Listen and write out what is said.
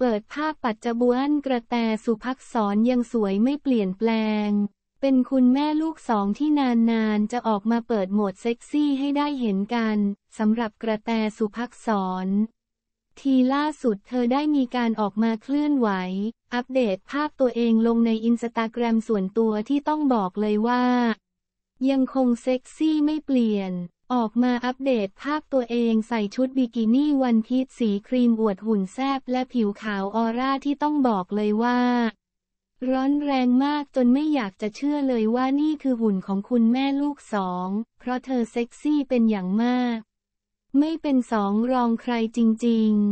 เปิดภาพปัจจบุบนกระแตสุพักษรยังสวยไม่เปลี่ยนแปลง เป็นคุณแม่ลูกสองที่นานๆ จะออกมาเปิดโหมดเซ็กซี่ให้ได้เห็นกันสำหรับกระแตสุพักษร ทีล่าสุดเธอได้มีการออกมาเคลื่อนไหว อัปเดตภาพตัวเองลงในอินสตาแกรมส่วนตัวที่ต้องบอกเลยว่า ยังคงเซ็กซี่ไม่เปลี่ยนออกมาอัปเดตภาพตัวเองใส่ชุดบิกินี่วันพีชสีครีม อวดหุ่นแซบและผิวขาวออร่าที่ต้องบอกเลยว่าร้อนแรงมากจนไม่อยากจะเชื่อเลยว่านี่คือหุ่นของคุณแม่ลูกสอง เพราะเธอเซ็กซี่เป็นอย่างมาก ไม่เป็นสองรองใครจริงๆ